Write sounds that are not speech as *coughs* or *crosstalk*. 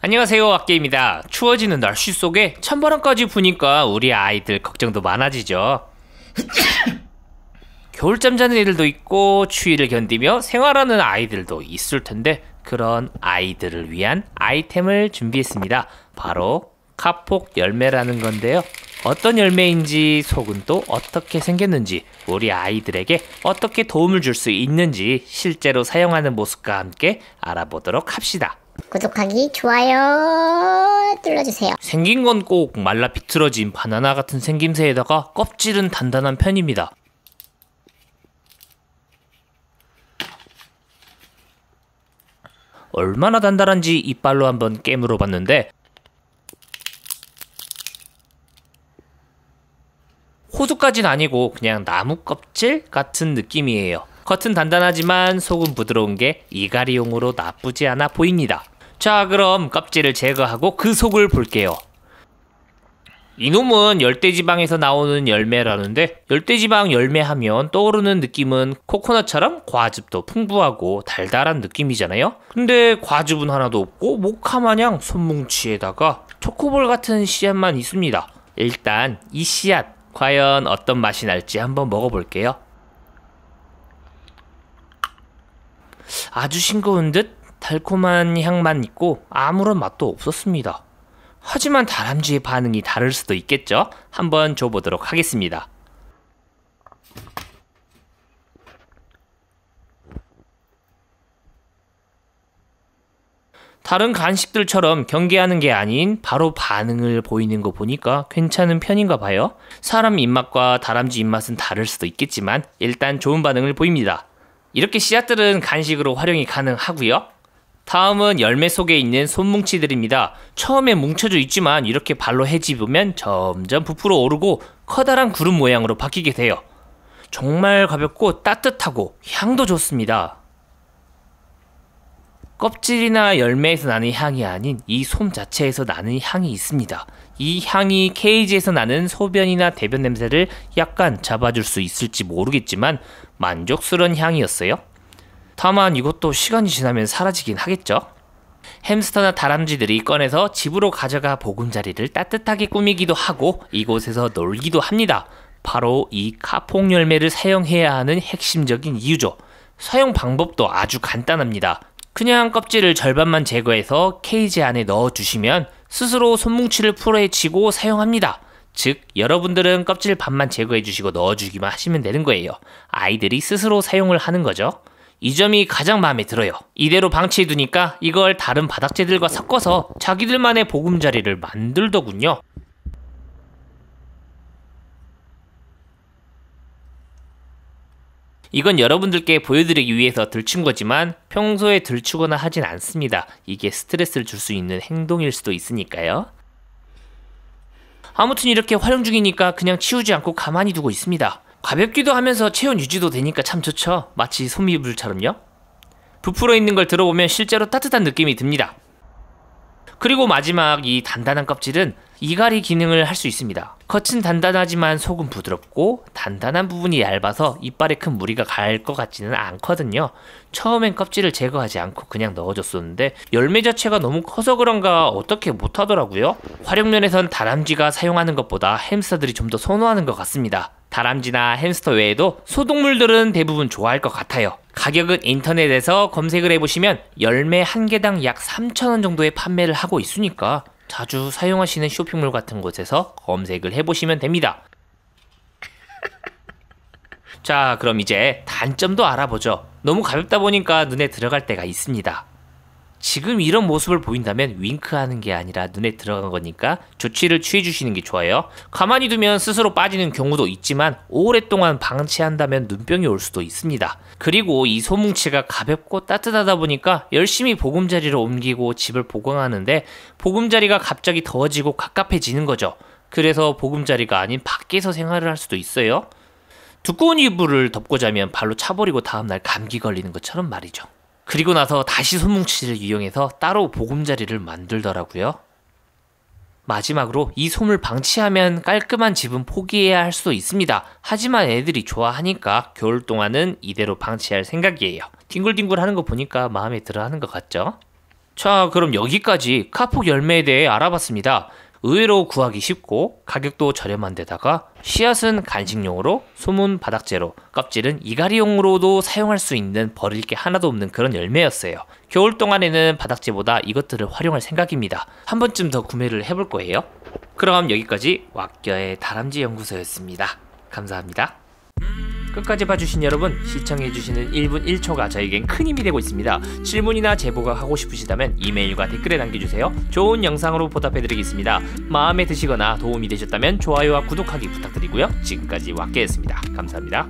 안녕하세요 아깨입니다 추워지는 날씨 속에 찬바람까지 부니까 우리 아이들 걱정도 많아지죠 *coughs* 겨울잠 자는 이들도 있고 추위를 견디며 생활하는 아이들도 있을 텐데 그런 아이들을 위한 아이템을 준비했습니다 바로 카폭 열매라는 건데요 어떤 열매인지 속은 또 어떻게 생겼는지 우리 아이들에게 어떻게 도움을 줄 수 있는지 실제로 사용하는 모습과 함께 알아보도록 합시다 구독하기, 좋아요 눌러주세요. 생긴 건 꼭 말라 비틀어진 바나나 같은 생김새에다가 껍질은 단단한 편입니다. 얼마나 단단한지 이빨로 한번 깨물어 봤는데 호두까진 아니고 그냥 나무 껍질 같은 느낌이에요. 겉은 단단하지만 속은 부드러운 게 이갈이용으로 나쁘지 않아 보입니다. 자 그럼 껍질을 제거하고 그 속을 볼게요. 이놈은 열대지방에서 나오는 열매라는데 열대지방 열매하면 떠오르는 느낌은 코코넛처럼 과즙도 풍부하고 달달한 느낌이잖아요? 근데 과즙은 하나도 없고 모카마냥 손뭉치에다가 초코볼 같은 씨앗만 있습니다. 일단 이 씨앗 과연 어떤 맛이 날지 한번 먹어볼게요. 아주 싱거운 듯 달콤한 향만 있고 아무런 맛도 없었습니다. 하지만 다람쥐의 반응이 다를 수도 있겠죠? 한번 줘보도록 하겠습니다. 다른 간식들처럼 경계하는 게 아닌 바로 반응을 보이는 거 보니까 괜찮은 편인가 봐요. 사람 입맛과 다람쥐 입맛은 다를 수도 있겠지만 일단 좋은 반응을 보입니다. 이렇게 씨앗들은 간식으로 활용이 가능하고요. 다음은 열매 속에 있는 손뭉치들입니다. 처음에 뭉쳐져 있지만 이렇게 발로 헤집으면 점점 부풀어 오르고 커다란 구름 모양으로 바뀌게 돼요. 정말 가볍고 따뜻하고 향도 좋습니다. 껍질이나 열매에서 나는 향이 아닌 이 솜 자체에서 나는 향이 있습니다. 이 향이 케이지에서 나는 소변이나 대변 냄새를 약간 잡아줄 수 있을지 모르겠지만 만족스러운 향이었어요. 다만 이것도 시간이 지나면 사라지긴 하겠죠. 햄스터나 다람쥐들이 꺼내서 집으로 가져가 보금자리를 따뜻하게 꾸미기도 하고 이곳에서 놀기도 합니다. 바로 이카폭 열매를 사용해야 하는 핵심적인 이유죠. 사용 방법도 아주 간단합니다. 그냥 껍질을 절반만 제거해서 케이지 안에 넣어주시면 스스로 손뭉치를 풀어헤치고 사용합니다. 즉, 여러분들은 껍질 반만 제거해주시고 넣어주기만 하시면 되는 거예요. 아이들이 스스로 사용을 하는 거죠. 이 점이 가장 마음에 들어요. 이대로 방치해두니까 이걸 다른 바닥재들과 섞어서 자기들만의 보금자리를 만들더군요. 이건 여러분들께 보여드리기 위해서 들춘 거지만 평소에 들추거나 하진 않습니다. 이게 스트레스를 줄 수 있는 행동일 수도 있으니까요. 아무튼 이렇게 활용 중이니까 그냥 치우지 않고 가만히 두고 있습니다. 가볍기도 하면서 체온 유지도 되니까 참 좋죠. 마치 솜이불처럼요 부풀어 있는 걸 들어보면 실제로 따뜻한 느낌이 듭니다. 그리고 마지막 이 단단한 껍질은 이갈이 기능을 할 수 있습니다. 겉은 단단하지만 속은 부드럽고 단단한 부분이 얇아서 이빨에 큰 무리가 갈 것 같지는 않거든요. 처음엔 껍질을 제거하지 않고 그냥 넣어줬었는데 열매 자체가 너무 커서 그런가 어떻게 못하더라고요. 활용면에선 다람쥐가 사용하는 것보다 햄스터들이 좀 더 선호하는 것 같습니다. 다람쥐나 햄스터 외에도 소동물들은 대부분 좋아할 것 같아요. 가격은 인터넷에서 검색을 해보시면 열매 한 개당 약3천원 정도에 판매를 하고 있으니까 자주 사용하시는 쇼핑몰 같은 곳에서 검색을 해보시면 됩니다. *laughs* 자, 그럼 이제 단점도 알아보죠. 너무 가볍다 보니까 눈에 들어갈 때가 있습니다. 지금 이런 모습을 보인다면 윙크하는 게 아니라 눈에 들어간 거니까 조치를 취해 주시는 게 좋아요. 가만히 두면 스스로 빠지는 경우도 있지만 오랫동안 방치한다면 눈병이 올 수도 있습니다. 그리고 이 소뭉치가 가볍고 따뜻하다 보니까 열심히 보금자리를 옮기고 집을 보강하는데 보금자리가 갑자기 더워지고 갑갑해지는 거죠. 그래서 보금자리가 아닌 밖에서 생활을 할 수도 있어요. 두꺼운 이불을 덮고 자면 발로 차버리고 다음날 감기 걸리는 것처럼 말이죠. 그리고 나서 다시 솜뭉치를 이용해서 따로 보금자리를 만들더라고요. 마지막으로 이 솜을 방치하면 깔끔한 집은 포기해야 할 수도 있습니다. 하지만 애들이 좋아하니까 겨울 동안은 이대로 방치할 생각이에요. 뒹굴뒹굴 하는 거 보니까 마음에 들어 하는 것 같죠? 자, 그럼 여기까지 카폭 열매에 대해 알아봤습니다. 의외로 구하기 쉽고 가격도 저렴한 데다가 씨앗은 간식용으로 소문 바닥재로 껍질은 이갈이용으로도 사용할 수 있는 버릴 게 하나도 없는 그런 열매였어요. 겨울 동안에는 바닥재보다 이것들을 활용할 생각입니다. 한 번쯤 더 구매를 해볼 거예요. 그럼 여기까지 왁겨의 다람쥐 연구소였습니다. 감사합니다. 끝까지 봐주신 여러분 시청해주시는 1분 1초가 저에겐 큰 힘이 되고 있습니다. 질문이나 제보가 하고 싶으시다면 이메일과 댓글에 남겨주세요. 좋은 영상으로 보답해드리겠습니다. 마음에 드시거나 도움이 되셨다면 좋아요와 구독하기 부탁드리고요. 지금까지 왓게였습니다. 감사합니다.